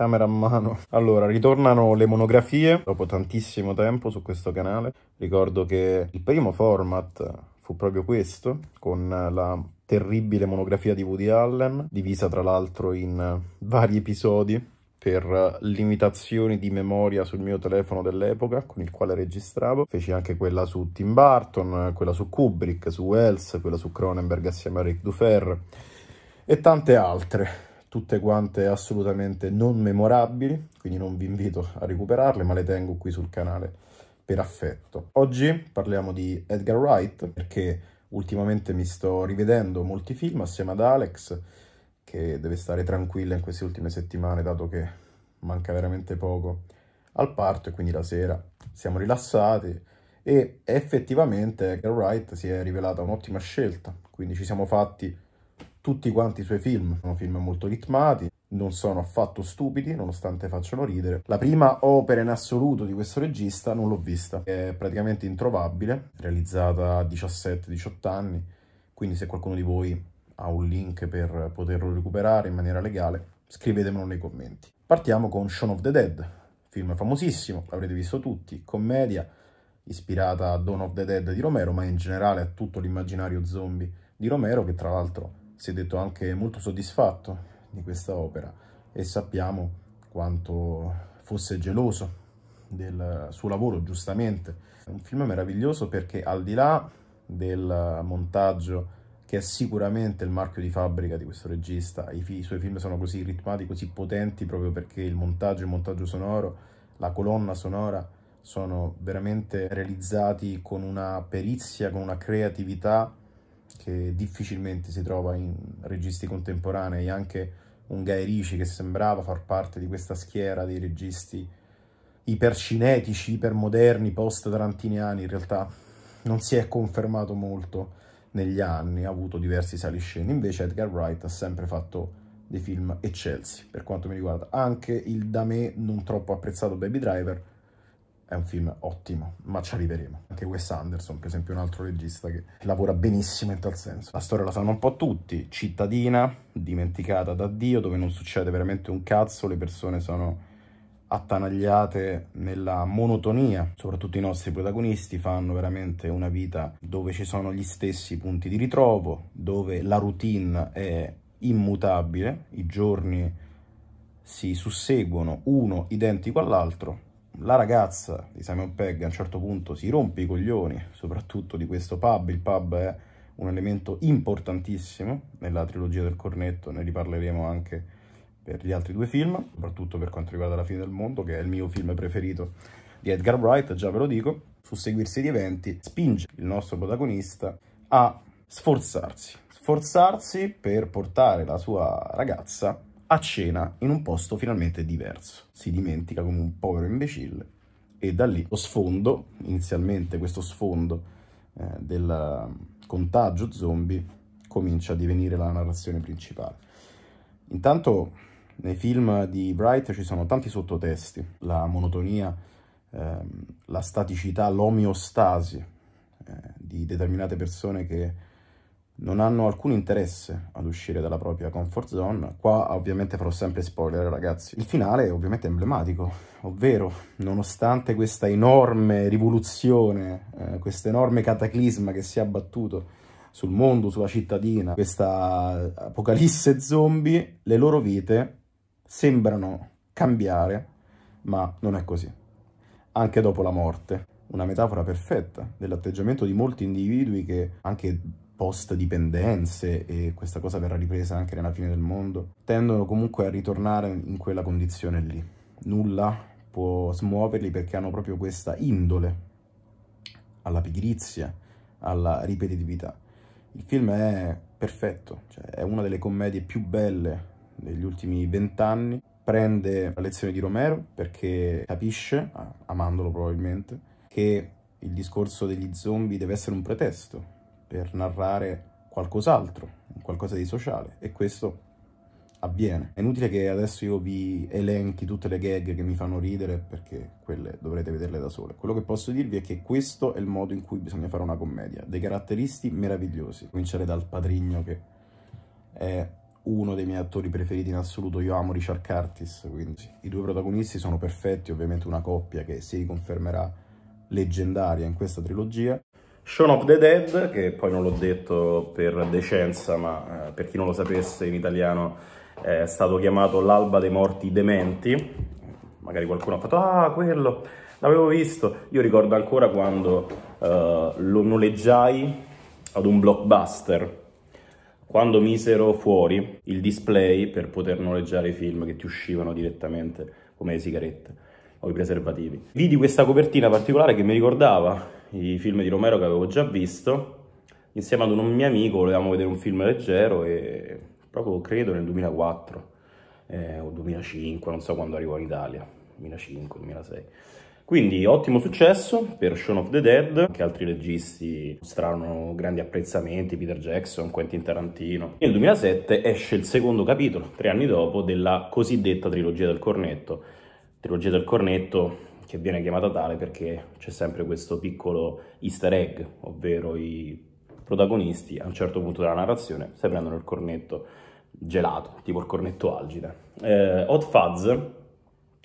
camera a mano. Allora, ritornano le monografie dopo tantissimo tempo su questo canale. Ricordo che il primo format fu proprio questo, con la terribile monografia di Woody Allen, divisa tra l'altro in vari episodi per limitazioni di memoria sul mio telefono dell'epoca con il quale registravo. Feci anche quella su Tim Burton, quella su Kubrick, su Wells, quella su Cronenberg assieme a Rick Dufer e tante altre tutte quante assolutamente non memorabili, quindi non vi invito a recuperarle, ma le tengo qui sul canale per affetto. Oggi parliamo di Edgar Wright, perché ultimamente mi sto rivedendo molti film assieme ad Alex, che deve stare tranquilla in queste ultime settimane, dato che manca veramente poco al parto e quindi la sera siamo rilassati e effettivamente Edgar Wright si è rivelata un'ottima scelta, quindi ci siamo fatti tutti quanti i suoi film sono film molto ritmati, non sono affatto stupidi, nonostante facciano ridere. La prima opera in assoluto di questo regista non l'ho vista, è praticamente introvabile, realizzata a 17-18 anni, quindi se qualcuno di voi ha un link per poterlo recuperare in maniera legale, scrivetemelo nei commenti. Partiamo con Shaun of the Dead, film famosissimo, l'avrete visto tutti, commedia ispirata a Dawn of the Dead di Romero, ma in generale a tutto l'immaginario zombie di Romero, che tra l'altro si è detto anche molto soddisfatto di questa opera e sappiamo quanto fosse geloso del suo lavoro, giustamente. È un film meraviglioso perché al di là del montaggio che è sicuramente il marchio di fabbrica di questo regista, i, i suoi film sono così ritmati, così potenti proprio perché il montaggio, il montaggio sonoro, la colonna sonora sono veramente realizzati con una perizia, con una creatività che difficilmente si trova in registi contemporanei, anche un Guy Ricci che sembrava far parte di questa schiera dei registi ipercinetici, ipermoderni, post-tarantiniani, in realtà non si è confermato molto negli anni, ha avuto diversi saliscene. invece Edgar Wright ha sempre fatto dei film eccelsi, per quanto mi riguarda, anche il da me non troppo apprezzato Baby Driver è un film ottimo, ma ci arriveremo. Anche Wes Anderson, per esempio, è un altro regista che lavora benissimo in tal senso. La storia la sanno un po' tutti, cittadina, dimenticata da Dio, dove non succede veramente un cazzo, le persone sono attanagliate nella monotonia, soprattutto i nostri protagonisti fanno veramente una vita dove ci sono gli stessi punti di ritrovo, dove la routine è immutabile, i giorni si susseguono uno identico all'altro la ragazza di Simon Pegg a un certo punto si rompe i coglioni, soprattutto di questo pub, il pub è un elemento importantissimo nella trilogia del cornetto, ne riparleremo anche per gli altri due film, soprattutto per quanto riguarda La fine del mondo, che è il mio film preferito di Edgar Wright, già ve lo dico, sul seguirsi di eventi spinge il nostro protagonista a sforzarsi, sforzarsi per portare la sua ragazza a cena in un posto finalmente diverso. Si dimentica come un povero imbecille e da lì lo sfondo, inizialmente questo sfondo eh, del contagio zombie, comincia a divenire la narrazione principale. Intanto nei film di Bright ci sono tanti sottotesti, la monotonia, ehm, la staticità, l'omeostasi eh, di determinate persone che non hanno alcun interesse ad uscire dalla propria comfort zone. Qua ovviamente farò sempre spoiler, ragazzi. Il finale è ovviamente emblematico, ovvero nonostante questa enorme rivoluzione, eh, questo enorme cataclisma che si è abbattuto sul mondo, sulla cittadina, questa apocalisse zombie, le loro vite sembrano cambiare, ma non è così. Anche dopo la morte una metafora perfetta dell'atteggiamento di molti individui che anche post dipendenze e questa cosa verrà ripresa anche nella fine del mondo, tendono comunque a ritornare in quella condizione lì. Nulla può smuoverli perché hanno proprio questa indole alla pigrizia, alla ripetitività. Il film è perfetto, cioè è una delle commedie più belle degli ultimi vent'anni, prende la lezione di Romero perché capisce, amandolo probabilmente, che il discorso degli zombie deve essere un pretesto, per narrare qualcos'altro, qualcosa di sociale, e questo avviene. È inutile che adesso io vi elenchi tutte le gag che mi fanno ridere, perché quelle dovrete vederle da sole. Quello che posso dirvi è che questo è il modo in cui bisogna fare una commedia. Dei caratteristi meravigliosi. Cominciare dal Padrigno, che è uno dei miei attori preferiti in assoluto. Io amo Richard Curtis, quindi i due protagonisti sono perfetti, ovviamente una coppia che si riconfermerà leggendaria in questa trilogia. Shaun of the Dead, che poi non l'ho detto per decenza, ma eh, per chi non lo sapesse in italiano è stato chiamato l'alba dei morti dementi. Magari qualcuno ha fatto, ah, quello, l'avevo visto. Io ricordo ancora quando eh, lo noleggiai ad un blockbuster. Quando misero fuori il display per poter noleggiare i film che ti uscivano direttamente come le sigarette o i preservativi. Vidi questa copertina particolare che mi ricordava i film di Romero che avevo già visto, insieme ad un mio amico volevamo vedere un film leggero e proprio credo nel 2004 eh, o 2005, non so quando arrivò in Italia, 2005-2006. Quindi ottimo successo per Shaun of the Dead, anche altri registi mostrarono grandi apprezzamenti, Peter Jackson, Quentin Tarantino. Nel 2007 esce il secondo capitolo, tre anni dopo, della cosiddetta trilogia del cornetto. Trilogia del cornetto che viene chiamata tale perché c'è sempre questo piccolo easter egg, ovvero i protagonisti a un certo punto della narrazione si prendono il cornetto gelato, tipo il cornetto algida. Eh, Hot Fuzz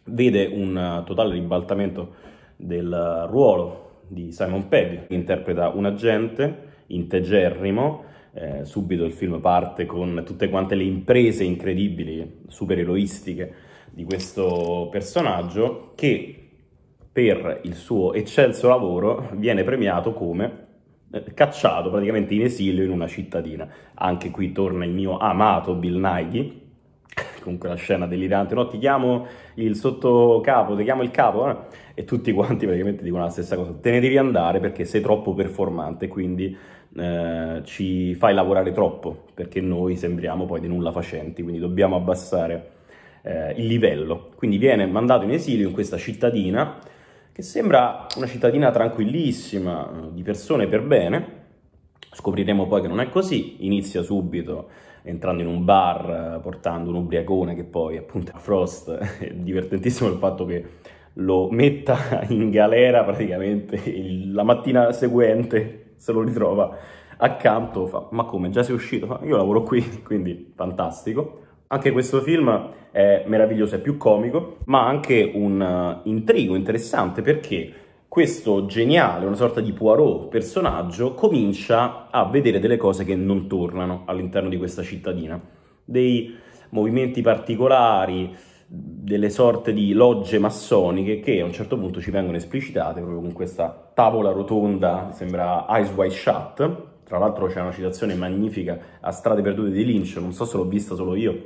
vede un totale ribaltamento del ruolo di Simon Pegg, che interpreta un agente integerrimo. Eh, subito il film parte con tutte quante le imprese incredibili, supereroistiche di questo personaggio che per il suo eccelso lavoro viene premiato come eh, cacciato praticamente in esilio in una cittadina. Anche qui torna il mio amato Bill Nighy, comunque la scena delirante, no ti chiamo il sottocapo, ti chiamo il capo, eh? e tutti quanti praticamente dicono la stessa cosa, te ne devi andare perché sei troppo performante, quindi eh, ci fai lavorare troppo, perché noi sembriamo poi dei nulla facenti, quindi dobbiamo abbassare eh, il livello. Quindi viene mandato in esilio in questa cittadina, che sembra una cittadina tranquillissima, eh, di persone per bene. Scopriremo poi che non è così, inizia subito entrando in un bar, eh, portando un ubriacone che poi appunto a Frost è divertentissimo il fatto che lo metta in galera praticamente la mattina seguente se lo ritrova accanto, fa ma come già sei uscito? Io lavoro qui, quindi fantastico. Anche questo film è meraviglioso, è più comico, ma ha anche un eh, intrigo interessante perché questo geniale, una sorta di Poirot personaggio, comincia a vedere delle cose che non tornano all'interno di questa cittadina. Dei movimenti particolari, delle sorte di logge massoniche che a un certo punto ci vengono esplicitate proprio con questa tavola rotonda, sembra Eyes Wide Shut, tra l'altro c'è una citazione magnifica a Strade Perdute di Lynch, non so se l'ho vista solo io,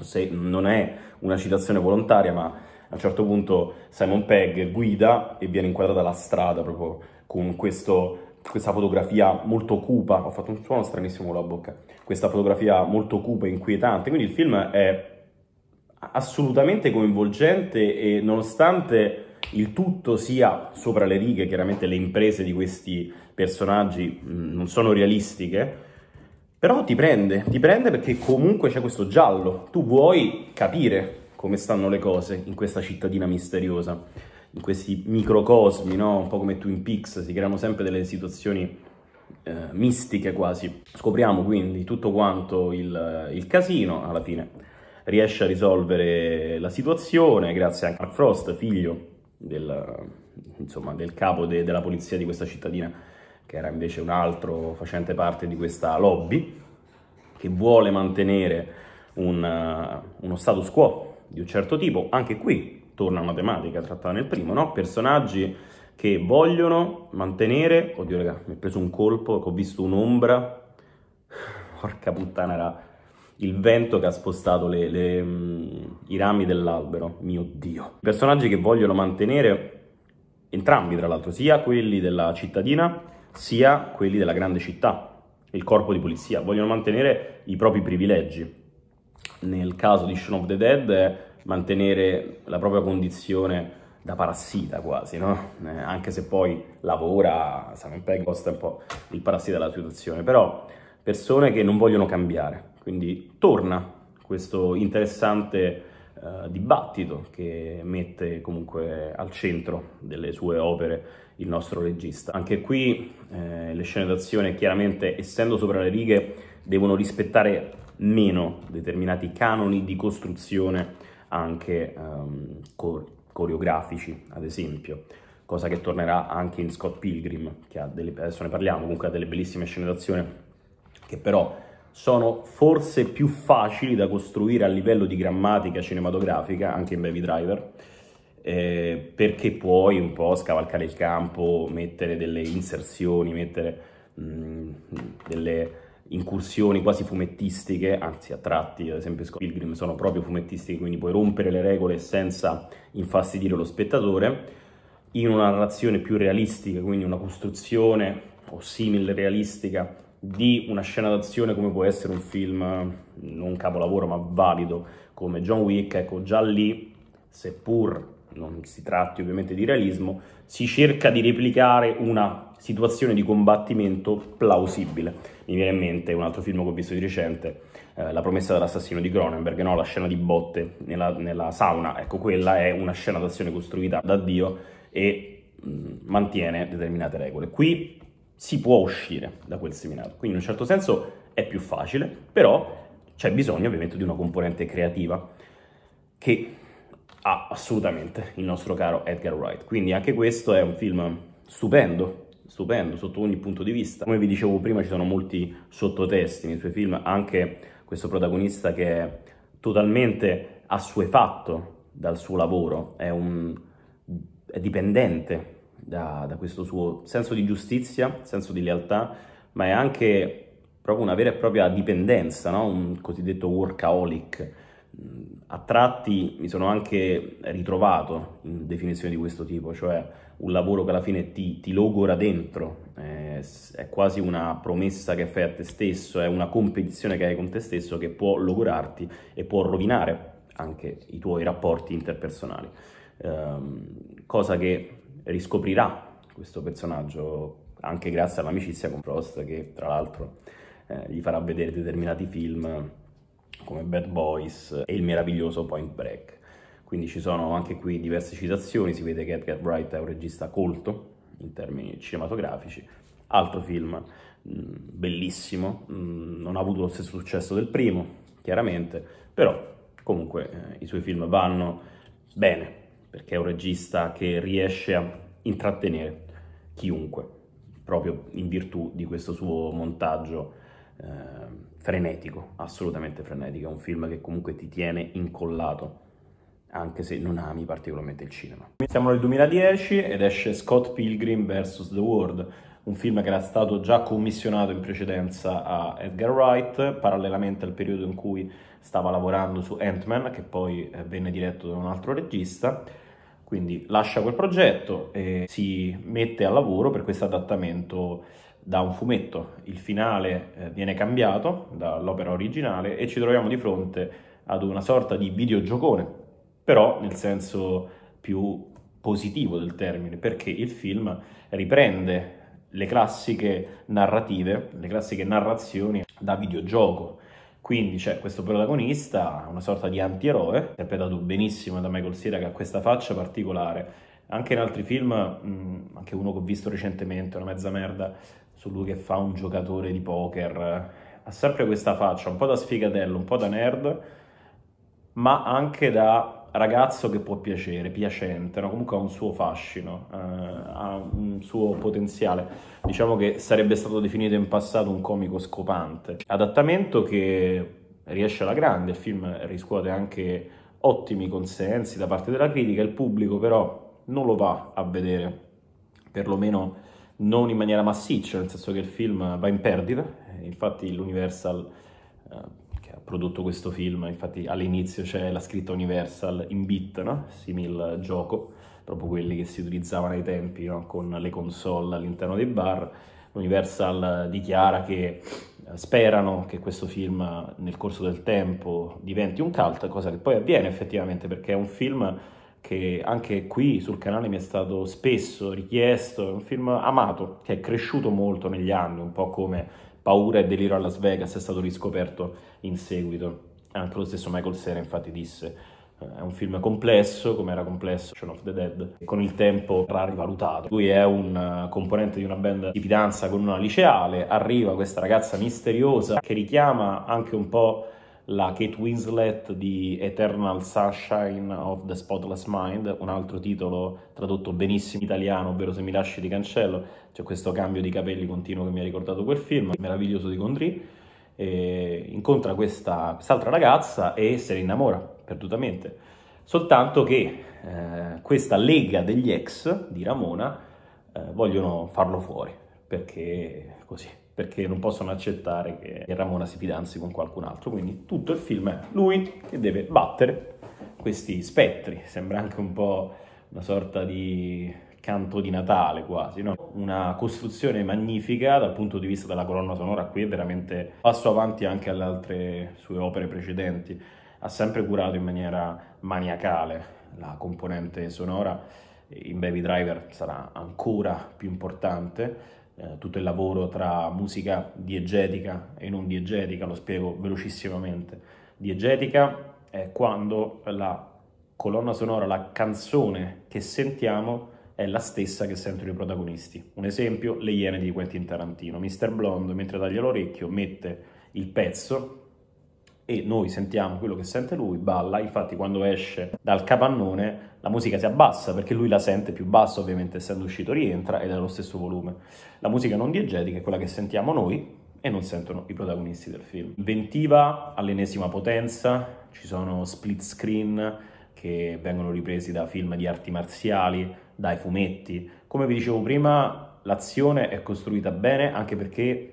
se non è una citazione volontaria, ma a un certo punto Simon Pegg guida e viene inquadrata la strada proprio con questo questa fotografia molto cupa, ho fatto un suono stranissimo con la bocca, questa fotografia molto cupa e inquietante, quindi il film è assolutamente coinvolgente e nonostante il tutto sia sopra le righe, chiaramente le imprese di questi personaggi mm, non sono realistiche, però ti prende, ti prende perché comunque c'è questo giallo, tu vuoi capire come stanno le cose in questa cittadina misteriosa, in questi microcosmi, no? un po' come Twin Peaks, si creano sempre delle situazioni eh, mistiche quasi. Scopriamo quindi tutto quanto il, il, casino, alla fine riesce a risolvere la situazione grazie anche a Frost, figlio del, insomma, del capo de, della polizia di questa cittadina che era invece un altro facente parte di questa lobby, che vuole mantenere un, eh, uno status quo di un certo tipo. Anche qui torna una tematica trattata nel primo, no? Personaggi che vogliono mantenere... Oddio, raga, mi è preso un colpo, ho visto un'ombra. Porca puttana, era il vento che ha spostato le, le, mm, i rami dell'albero. Mio Dio. Personaggi che vogliono mantenere entrambi, tra l'altro, sia quelli della cittadina sia quelli della grande città, il corpo di polizia. Vogliono mantenere i propri privilegi. Nel caso di Shaun of the Dead è eh, mantenere la propria condizione da parassita quasi, no? Eh, anche se poi lavora, Simon Pegg posta un po' il parassita della situazione, però persone che non vogliono cambiare. Quindi torna questo interessante eh, dibattito che mette comunque al centro delle sue opere il nostro regista. Anche qui eh, le scene d'azione chiaramente essendo sopra le righe devono rispettare meno determinati canoni di costruzione anche ehm, coreografici ad esempio cosa che tornerà anche in Scott Pilgrim che ha delle, adesso ne parliamo comunque ha delle bellissime scene d'azione che però sono forse più facili da costruire a livello di grammatica cinematografica anche in Baby Driver eh, perché puoi un po' scavalcare il campo, mettere delle inserzioni, mettere mh, mm, delle incursioni quasi fumettistiche, anzi a tratti, ad esempio Scott Pilgrim sono proprio fumettistiche, quindi puoi rompere le regole senza infastidire lo spettatore, in una narrazione più realistica, quindi una costruzione o simile realistica di una scena d'azione come può essere un film non capolavoro ma valido come John Wick, ecco già lì, seppur non si tratti ovviamente di realismo, si cerca di replicare una situazione di combattimento plausibile. Mi viene in mente un altro film che ho visto di recente, eh, La promessa dell'assassino di Cronenberg, no? la scena di botte nella, nella, sauna, ecco quella è una scena d'azione costruita da Dio e mh, mm, mantiene determinate regole. Qui si può uscire da quel seminario, quindi in un certo senso è più facile, però c'è bisogno ovviamente di una componente creativa che ha ah, assolutamente il nostro caro Edgar Wright. Quindi anche questo è un film stupendo, stupendo sotto ogni punto di vista. Come vi dicevo prima ci sono molti sottotesti nei suoi film, anche questo protagonista che è totalmente assuefatto dal suo lavoro, è, un, è dipendente da, da questo suo senso di giustizia, senso di lealtà, ma è anche proprio una vera e propria dipendenza, no? un cosiddetto workaholic a tratti mi sono anche ritrovato in definizioni di questo tipo, cioè un lavoro che alla fine ti, ti logora dentro, eh, è quasi una promessa che fai a te stesso, è una competizione che hai con te stesso che può logorarti e può rovinare anche i tuoi rapporti interpersonali, eh, cosa che riscoprirà questo personaggio anche grazie all'amicizia con Prost che tra l'altro eh, gli farà vedere determinati film come Bad Boys e il meraviglioso Point Break. Quindi ci sono anche qui diverse citazioni, si vede che Edgar Wright è un regista colto in termini cinematografici. Altro film mm, bellissimo, mm, non ha avuto lo stesso successo del primo, chiaramente, però comunque eh, i suoi film vanno bene, perché è un regista che riesce a intrattenere chiunque, proprio in virtù di questo suo montaggio eh, frenetico, assolutamente frenetico, è un film che comunque ti tiene incollato anche se non ami particolarmente il cinema. Siamo nel 2010 ed esce Scott Pilgrim vs. The World, un film che era stato già commissionato in precedenza a Edgar Wright, parallelamente al periodo in cui stava lavorando su Ant-Man, che poi eh, venne diretto da un altro regista. Quindi lascia quel progetto e si mette al lavoro per questo adattamento da un fumetto. Il finale eh, viene cambiato dall'opera originale e ci troviamo di fronte ad una sorta di videogiocone, però nel senso più positivo del termine, perché il film riprende le classiche narrative, le classiche narrazioni da videogioco. Quindi c'è questo protagonista, una sorta di antieroe, interpretato benissimo da Michael Cera che ha questa faccia particolare. Anche in altri film, mm, anche uno che ho visto recentemente, una mezza merda, su lui che fa un giocatore di poker. Ha sempre questa faccia, un po' da sfigatello, un po' da nerd, ma anche da ragazzo che può piacere, piacente, no? comunque ha un suo fascino, eh, ha un suo potenziale. Diciamo che sarebbe stato definito in passato un comico scopante. Adattamento che riesce alla grande, il film riscuote anche ottimi consensi da parte della critica, il pubblico però non lo va a vedere, perlomeno non in maniera massiccia, nel senso che il film va in perdita, infatti l'Universal eh, che ha prodotto questo film, infatti all'inizio c'è la scritta Universal in bit, no? simil gioco, proprio quelli che si utilizzavano ai tempi no? con le console all'interno dei bar, l'Universal dichiara che eh, sperano che questo film nel corso del tempo diventi un cult, cosa che poi avviene effettivamente perché è un film che anche qui sul canale mi è stato spesso richiesto, è un film amato, che è cresciuto molto negli anni, un po' come Paura e Delirio a Las Vegas è stato riscoperto in seguito. Anche lo stesso Michael Sera infatti disse eh, è un film complesso, come era complesso Shaun of the Dead, e con il tempo verrà rivalutato. Lui è un eh, componente di una band di fidanza con una liceale, arriva questa ragazza misteriosa che richiama anche un po' la Kate Winslet di Eternal Sunshine of the Spotless Mind, un altro titolo tradotto benissimo in italiano, ovvero Se mi lasci ti cancello, c'è questo cambio di capelli continuo che mi ha ricordato quel film, meraviglioso di Condri, incontra questa, quest'altra ragazza e se ne innamora perdutamente, soltanto che eh, questa lega degli ex di Ramona eh, vogliono farlo fuori, perché così perché non possono accettare che Ramona si fidanzi con qualcun altro. Quindi tutto il film è lui che deve battere questi spettri. Sembra anche un po' una sorta di canto di Natale quasi, no? Una costruzione magnifica dal punto di vista della colonna sonora, qui è veramente passo avanti anche alle altre sue opere precedenti. Ha sempre curato in maniera maniacale la componente sonora, in Baby Driver sarà ancora più importante, eh, tutto il lavoro tra musica diegetica e non diegetica, lo spiego velocissimamente. Diegetica è quando la colonna sonora, la canzone che sentiamo è la stessa che sentono i protagonisti. Un esempio, le Iene di Quentin Tarantino. Mr. Blonde, mentre taglia l'orecchio, mette il pezzo e noi sentiamo quello che sente lui, balla, infatti quando esce dal capannone la musica si abbassa perché lui la sente più bassa ovviamente essendo uscito rientra ed è allo stesso volume. La musica non diegetica è quella che sentiamo noi e non sentono i protagonisti del film. Ventiva all'ennesima potenza, ci sono split screen che vengono ripresi da film di arti marziali, dai fumetti. Come vi dicevo prima, l'azione è costruita bene anche perché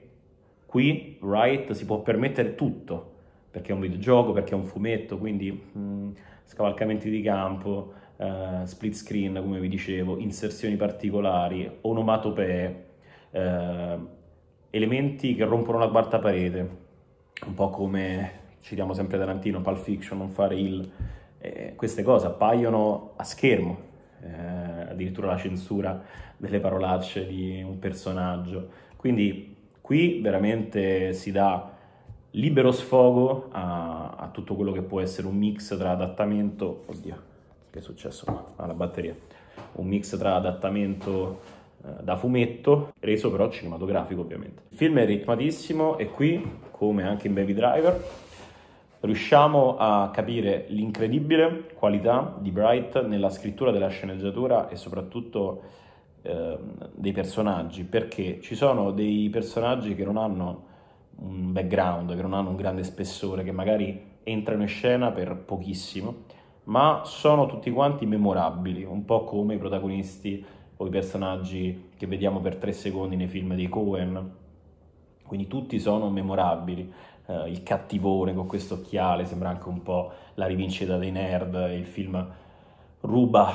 qui Wright si può permettere tutto perché è un videogioco, perché è un fumetto, quindi mh, mm, scavalcamenti di campo, uh, split screen, come vi dicevo, inserzioni particolari, onomatopee, uh, elementi che rompono la quarta parete, un po' come citiamo sempre Tarantino, Pulp Fiction, non fare il... Eh, queste cose appaiono a schermo, eh, addirittura la censura delle parolacce di un personaggio. Quindi qui veramente si dà libero sfogo a, a, tutto quello che può essere un mix tra adattamento, oddio, che è successo qua, alla ah, batteria, un mix tra adattamento eh, da fumetto, reso però cinematografico ovviamente. Il film è ritmatissimo e qui, come anche in Baby Driver, riusciamo a capire l'incredibile qualità di Bright nella scrittura della sceneggiatura e soprattutto eh, dei personaggi, perché ci sono dei personaggi che non hanno un background, che non hanno un grande spessore, che magari entrano in scena per pochissimo, ma sono tutti quanti memorabili, un po' come i protagonisti o i personaggi che vediamo per tre secondi nei film dei Coen. Quindi tutti sono memorabili. Uh, il cattivone con questo occhiale sembra anche un po' la rivincita dei nerd. Il film ruba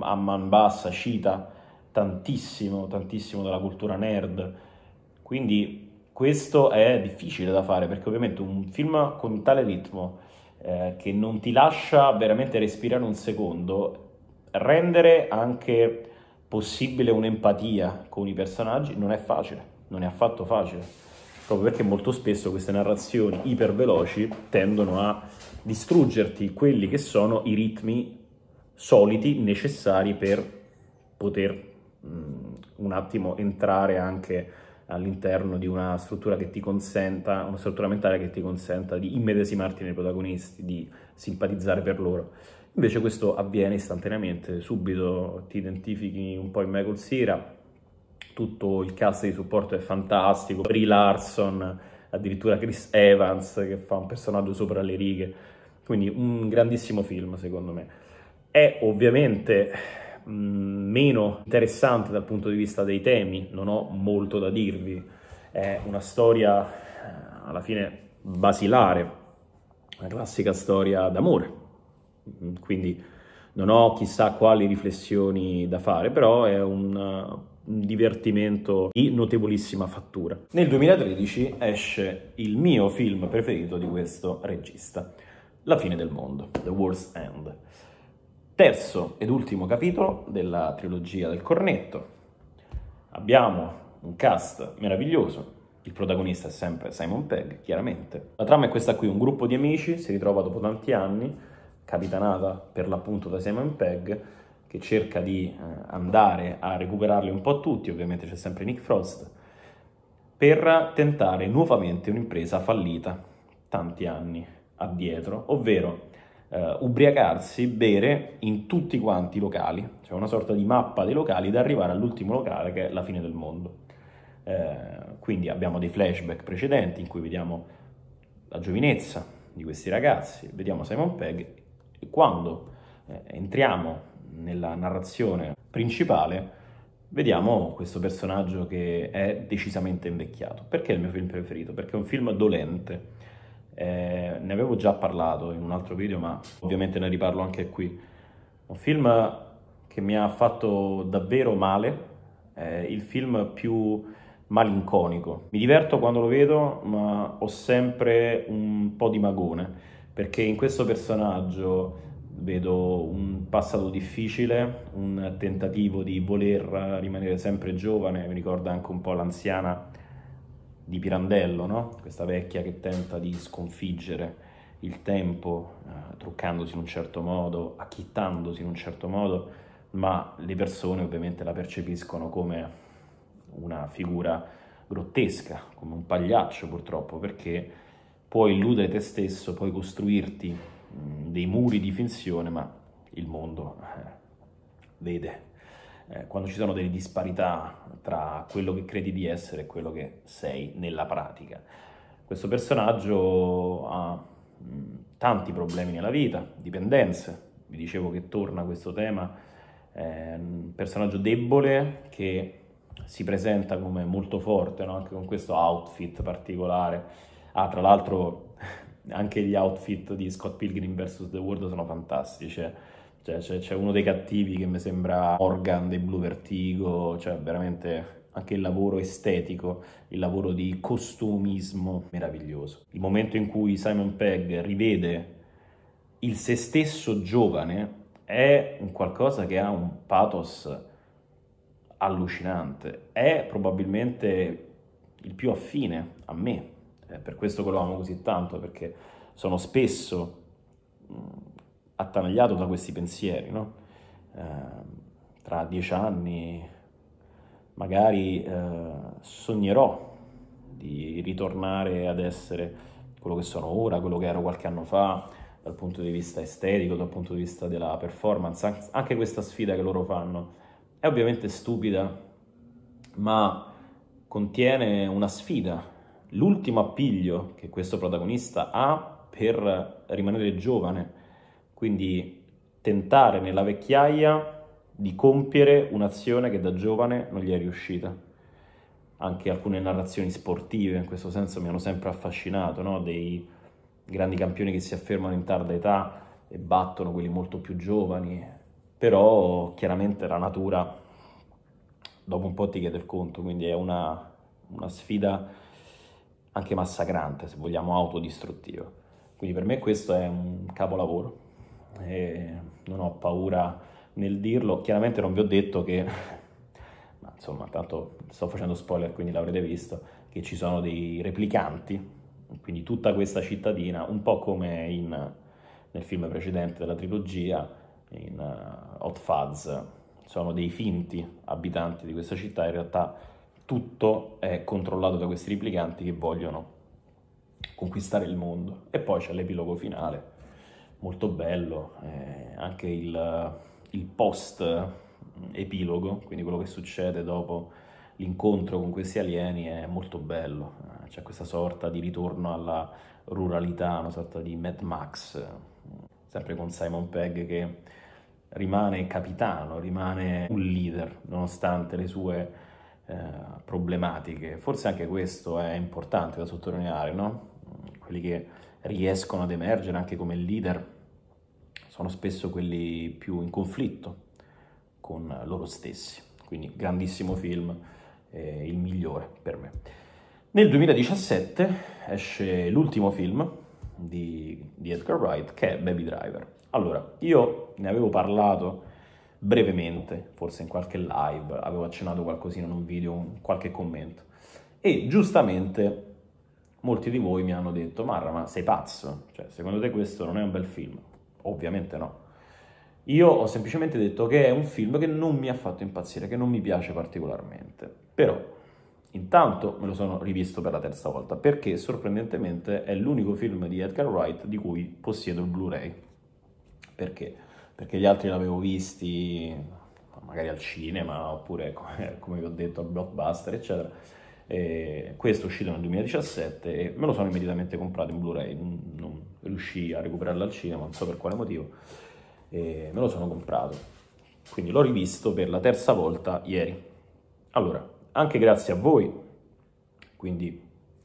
a man bassa, cita tantissimo, tantissimo dalla cultura nerd. Quindi questo è difficile da fare perché ovviamente un film con tale ritmo eh, che non ti lascia veramente respirare un secondo, rendere anche possibile un'empatia con i personaggi non è facile, non è affatto facile, proprio perché molto spesso queste narrazioni iperveloci tendono a distruggerti quelli che sono i ritmi soliti necessari per poter mh, mm, un attimo entrare anche all'interno di una struttura che ti consenta, una struttura mentale che ti consenta di immedesimarti nei protagonisti, di simpatizzare per loro. Invece questo avviene istantaneamente, subito ti identifichi un po' in Michael Sira, tutto il cast di supporto è fantastico, Brie Larson, addirittura Chris Evans che fa un personaggio sopra le righe, quindi un grandissimo film secondo me. È ovviamente meno interessante dal punto di vista dei temi, non ho molto da dirvi, è una storia eh, alla fine basilare, una classica storia d'amore, quindi non ho chissà quali riflessioni da fare, però è un uh, un divertimento di notevolissima fattura. Nel 2013 esce il mio film preferito di questo regista, La fine del mondo, The World's End terzo ed ultimo capitolo della trilogia del cornetto. Abbiamo un cast meraviglioso, il protagonista è sempre Simon Pegg, chiaramente. La trama è questa qui, un gruppo di amici si ritrova dopo tanti anni, capitanata per l'appunto da Simon Pegg, che cerca di eh, andare a recuperarli un po' tutti, ovviamente c'è sempre Nick Frost, per tentare nuovamente un'impresa fallita tanti anni addietro, ovvero eh, ubriacarsi, bere in tutti quanti i locali, cioè una sorta di mappa dei locali da arrivare all'ultimo locale che è la fine del mondo. Eh, quindi abbiamo dei flashback precedenti in cui vediamo la giovinezza di questi ragazzi, vediamo Simon Pegg e quando eh, entriamo nella narrazione principale vediamo questo personaggio che è decisamente invecchiato. Perché è il mio film preferito? Perché è un film dolente eh, ne avevo già parlato in un altro video, ma ovviamente ne riparlo anche qui. Un film che mi ha fatto davvero male, eh, il film più malinconico. Mi diverto quando lo vedo, ma ho sempre un po' di magone, perché in questo personaggio vedo un passato difficile, un tentativo di voler rimanere sempre giovane, mi ricorda anche un po' l'anziana di Pirandello, no? questa vecchia che tenta di sconfiggere il tempo eh, truccandosi in un certo modo, acchittandosi in un certo modo, ma le persone ovviamente la percepiscono come una figura grottesca, come un pagliaccio purtroppo, perché puoi illudere te stesso, puoi costruirti mh, mm, dei muri di finzione, ma il mondo eh, vede eh, quando ci sono delle disparità tra quello che credi di essere e quello che sei nella pratica. Questo personaggio ha tanti problemi nella vita, dipendenze, vi dicevo che torna questo tema, eh, un personaggio debole che si presenta come molto forte, no? anche con questo outfit particolare. Ah, tra l'altro anche gli outfit di Scott Pilgrim vs. The World sono fantastici. Cioè cioè, c'è, c'è uno dei cattivi che mi sembra Morgan dei Blue Vertigo, cioè veramente anche il lavoro estetico, il lavoro di costumismo meraviglioso. Il momento in cui Simon Pegg rivede il se stesso giovane è un qualcosa che ha un pathos allucinante, è probabilmente il più affine a me, è per questo che lo amo così tanto, perché sono spesso attanagliato da questi pensieri, no? eh, tra dieci anni magari eh, sognerò di ritornare ad essere quello che sono ora, quello che ero qualche anno fa, dal punto di vista estetico, dal punto di vista della performance, anche questa sfida che loro fanno è ovviamente stupida, ma contiene una sfida, l'ultimo appiglio che questo protagonista ha per rimanere giovane, quindi tentare nella vecchiaia di compiere un'azione che da giovane non gli è riuscita. Anche alcune narrazioni sportive in questo senso mi hanno sempre affascinato, no? dei grandi campioni che si affermano in tarda età e battono quelli molto più giovani, però chiaramente la natura dopo un po' ti chiede il conto, quindi è una, una sfida anche massacrante, se vogliamo autodistruttiva. Quindi per me questo è un capolavoro eh, non ho paura nel dirlo. Chiaramente non vi ho detto che, ma insomma, tanto sto facendo spoiler, quindi l'avrete visto, che ci sono dei replicanti, quindi tutta questa cittadina, un po' come in, nel film precedente della trilogia, in uh, Hot Fuzz, sono dei finti abitanti di questa città, in realtà tutto è controllato da questi replicanti che vogliono conquistare il mondo. E poi c'è l'epilogo finale, molto bello, eh, anche il, il post eh, epilogo, quindi quello che succede dopo l'incontro con questi alieni è molto bello, eh, c'è questa sorta di ritorno alla ruralità, una sorta di Mad Max, eh, sempre con Simon Pegg che rimane capitano, rimane un leader, nonostante le sue eh, problematiche. Forse anche questo è importante da sottolineare, no? Quelli che riescono ad emergere anche come leader sono spesso quelli più in conflitto con loro stessi. Quindi grandissimo film, eh, il migliore per me. Nel 2017 esce l'ultimo film di, di Edgar Wright che è Baby Driver. Allora, io ne avevo parlato brevemente, forse in qualche live, avevo accennato qualcosina in un video, in qualche commento. E giustamente molti di voi mi hanno detto Marra ma sei pazzo, cioè, secondo te questo non è un bel film? Ovviamente no. Io ho semplicemente detto che è un film che non mi ha fatto impazzire, che non mi piace particolarmente. Però intanto me lo sono rivisto per la terza volta perché sorprendentemente è l'unico film di Edgar Wright di cui possiedo il Blu-ray. Perché? Perché gli altri l'avevo visti magari al cinema oppure come, come vi ho detto al blockbuster eccetera e questo è uscito nel 2017 e me lo sono immediatamente comprato in Blu-ray, non riuscii a recuperarlo al cinema, non so per quale motivo, e me lo sono comprato. Quindi l'ho rivisto per la terza volta ieri. Allora, anche grazie a voi, quindi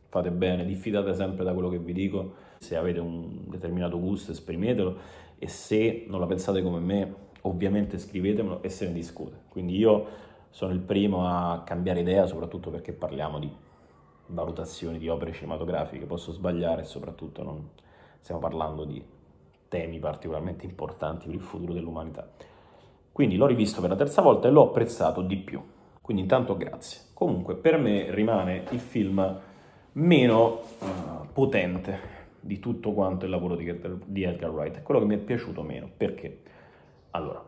fate bene, diffidate sempre da quello che vi dico, se avete un determinato gusto esprimetelo e se non la pensate come me ovviamente scrivetemelo e se ne discute. Quindi io sono il primo a cambiare idea, soprattutto perché parliamo di valutazioni di opere cinematografiche, posso sbagliare e soprattutto non stiamo parlando di temi particolarmente importanti per il futuro dell'umanità. Quindi l'ho rivisto per la terza volta e l'ho apprezzato di più. Quindi intanto grazie. Comunque per me rimane il film meno uh, potente di tutto quanto il lavoro di, di Edgar Wright, è quello che mi è piaciuto meno. Perché? Allora,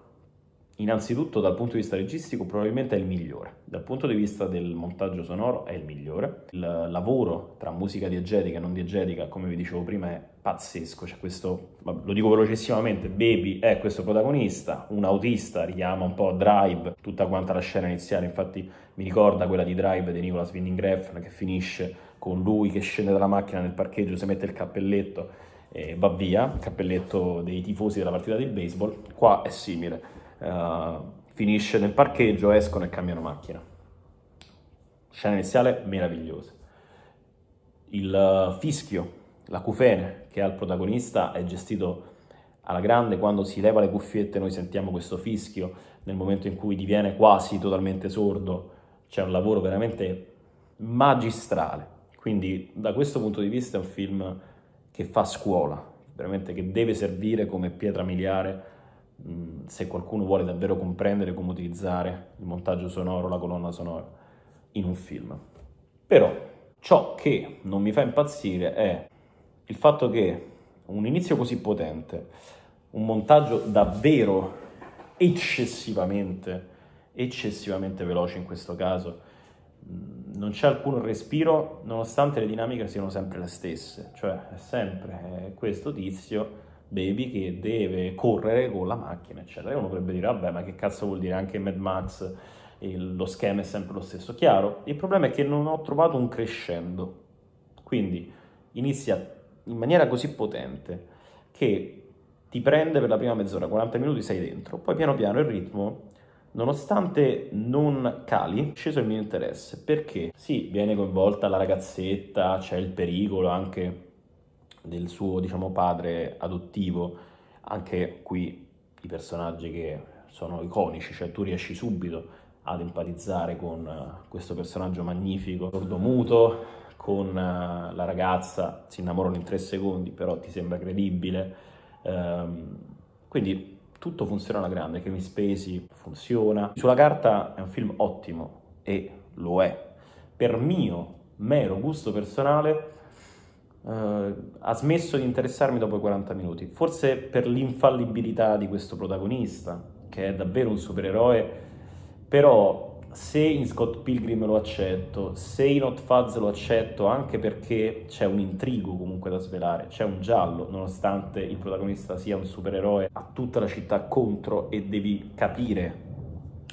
innanzitutto dal punto di vista registico probabilmente è il migliore, dal punto di vista del montaggio sonoro è il migliore, il lavoro tra musica diegetica e non diegetica come vi dicevo prima è pazzesco, c'è questo, lo dico velocissimamente, Baby è questo protagonista, un autista, richiama un po' Drive, tutta quanta la scena iniziale, infatti mi ricorda quella di Drive di Nicolas Winding Refn che finisce con lui che scende dalla macchina nel parcheggio, si mette il cappelletto e va via, il cappelletto dei tifosi della partita di baseball, qua è simile eh, finisce nel parcheggio, escono e cambiano macchina. Scena iniziale meravigliosa. Il eh, fischio, la cufene che ha il protagonista è gestito alla grande, quando si leva le cuffiette noi sentiamo questo fischio, nel momento in cui diviene quasi totalmente sordo c'è un lavoro veramente magistrale. Quindi da questo punto di vista è un film che fa scuola, veramente che deve servire come pietra miliare Mm, se qualcuno vuole davvero comprendere come utilizzare il montaggio sonoro, la colonna sonora in un film. Però ciò che non mi fa impazzire è il fatto che un inizio così potente, un montaggio davvero eccessivamente, eccessivamente veloce in questo caso, mm, non c'è alcun respiro nonostante le dinamiche siano sempre le stesse, cioè è sempre questo tizio Baby che deve correre con la macchina, eccetera. E uno potrebbe dire, vabbè, ma che cazzo vuol dire anche Mad Max? Il, lo schema è sempre lo stesso. Chiaro, il problema è che non ho trovato un crescendo. Quindi inizia in maniera così potente che ti prende per la prima mezz'ora, 40 minuti sei dentro, poi piano piano il ritmo, nonostante non cali, è sceso il mio interesse. Perché? Sì, viene coinvolta la ragazzetta, c'è il pericolo anche del suo diciamo, padre adottivo, anche qui i personaggi che sono iconici, cioè tu riesci subito ad empatizzare con eh, questo personaggio magnifico, sordomuto, con eh, la ragazza, si innamorano in tre secondi, però ti sembra credibile. Ehm, quindi tutto funziona alla grande, che mi spesi funziona. Sulla carta è un film ottimo, e lo è. Per mio mero gusto personale eh, ha smesso di interessarmi dopo i 40 minuti, forse per l'infallibilità di questo protagonista, che è davvero un supereroe, però se in Scott Pilgrim lo accetto, se in Hot Fuzz lo accetto anche perché c'è un intrigo comunque da svelare, c'è un giallo, nonostante il protagonista sia un supereroe, ha tutta la città contro e devi capire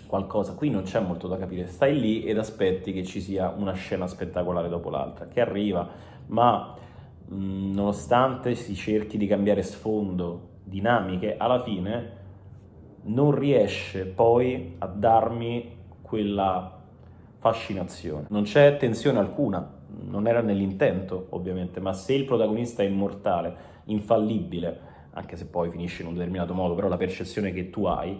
qualcosa. Qui non c'è molto da capire, stai lì ed aspetti che ci sia una scena spettacolare dopo l'altra, che arriva, ma nonostante si cerchi di cambiare sfondo, dinamiche, alla fine non riesce poi a darmi quella fascinazione. Non c'è tensione alcuna, non era nell'intento ovviamente, ma se il protagonista è immortale, infallibile, anche se poi finisce in un determinato modo, però la percezione che tu hai,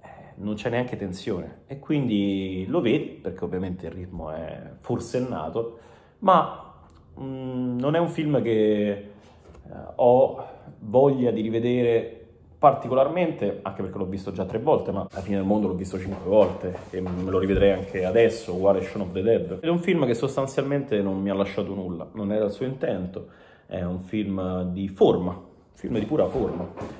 eh, non c'è neanche tensione e quindi lo vedi perché ovviamente il ritmo è forsennato, ma Mm, non è un film che eh, ho voglia di rivedere particolarmente, anche perché l'ho visto già tre volte, ma alla fine del mondo l'ho visto cinque volte e me lo rivedrei anche adesso, uguale Shaun of the Dead. è un film che sostanzialmente non mi ha lasciato nulla, non era il suo intento, è un film di forma, un film di pura forma.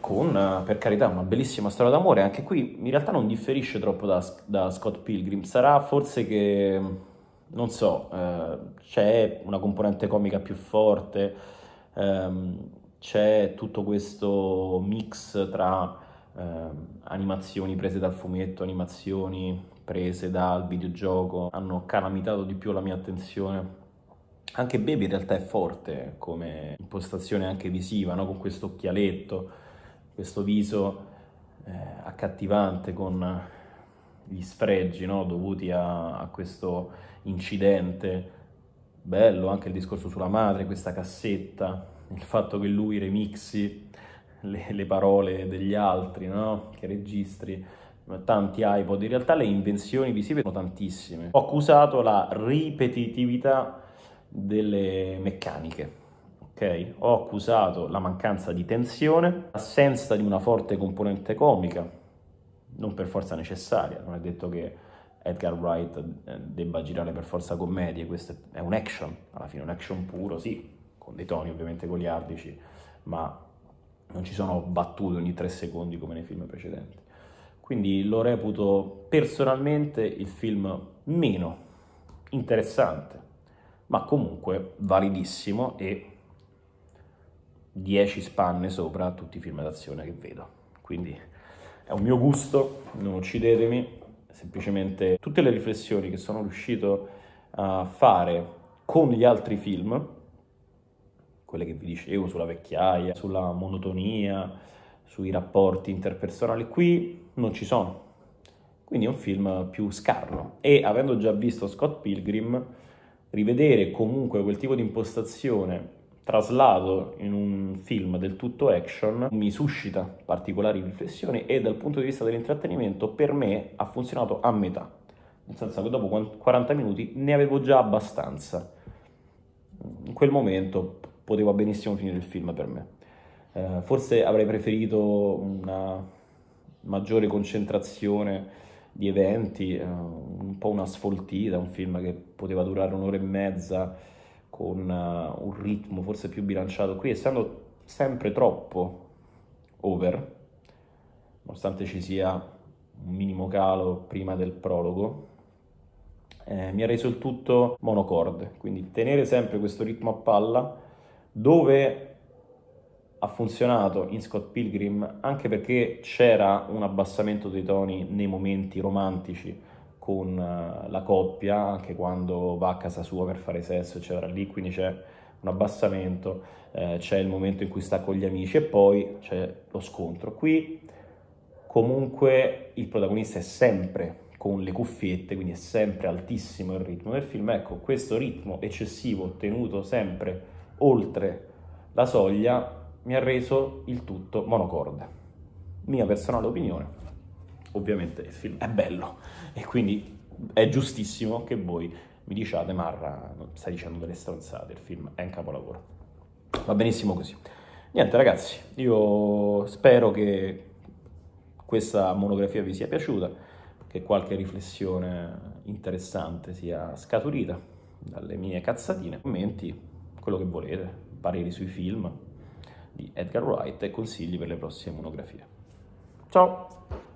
Con, eh, per carità, una bellissima storia d'amore, anche qui in realtà non differisce troppo da, da Scott Pilgrim, sarà forse che non so, eh, c'è una componente comica più forte, ehm, c'è tutto questo mix tra ehm, animazioni prese dal fumetto, animazioni prese dal videogioco, hanno calamitato di più la mia attenzione. Anche Baby in realtà è forte come impostazione anche visiva, no? con questo occhialetto, questo viso eh, accattivante con gli sfregi no? dovuti a, a questo incidente. Bello anche il discorso sulla madre, questa cassetta, il fatto che lui remixi le, le parole degli altri, no? Che registri tanti iPod. In realtà le invenzioni visive sono tantissime. Ho accusato la ripetitività delle meccaniche. ok? Ho accusato la mancanza di tensione, l'assenza di una forte componente comica, non per forza necessaria, non è detto che Edgar Wright eh, debba girare per forza commedie, questo è un action, alla fine un action puro, sì, con dei toni ovviamente goliardici, ma non ci sono battute ogni tre secondi come nei film precedenti. Quindi lo reputo personalmente il film meno interessante, ma comunque validissimo e 10 spanne sopra tutti i film d'azione che vedo. Quindi è un mio gusto, non uccidetemi, semplicemente tutte le riflessioni che sono riuscito a fare con gli altri film, quelle che vi dicevo sulla vecchiaia, sulla monotonia, sui rapporti interpersonali, qui non ci sono. Quindi è un film più scarno. E avendo già visto Scott Pilgrim, rivedere comunque quel tipo di impostazione traslato in un film del tutto action mi suscita particolari riflessioni e dal punto di vista dell'intrattenimento per me ha funzionato a metà, nel senso che dopo 40 minuti ne avevo già abbastanza. In quel momento poteva benissimo finire il film per me. Eh, forse avrei preferito una maggiore concentrazione di eventi, eh, un po' una sfoltita, un film che poteva durare un'ora e mezza con uh, un ritmo forse più bilanciato. Qui essendo sempre troppo over, nonostante ci sia un minimo calo prima del prologo, eh, mi ha reso il tutto monocorde, quindi tenere sempre questo ritmo a palla dove ha funzionato in Scott Pilgrim anche perché c'era un abbassamento dei toni nei momenti romantici con eh, la coppia, anche quando va a casa sua per fare sesso, eccetera. Lì quindi c'è un abbassamento, eh, c'è il momento in cui sta con gli amici e poi c'è lo scontro. Qui comunque il protagonista è sempre con le cuffiette, quindi è sempre altissimo il ritmo del film. Ecco, questo ritmo eccessivo ottenuto sempre oltre la soglia mi ha reso il tutto monocorde. Mia personale opinione ovviamente il film è bello e quindi è giustissimo che voi mi diciate Marra stai dicendo delle stronzate, il film è un capolavoro. Va benissimo così. Niente ragazzi, io spero che questa monografia vi sia piaciuta, che qualche riflessione interessante sia scaturita dalle mie cazzatine, commenti, quello che volete, pareri sui film di Edgar Wright e consigli per le prossime monografie. Ciao!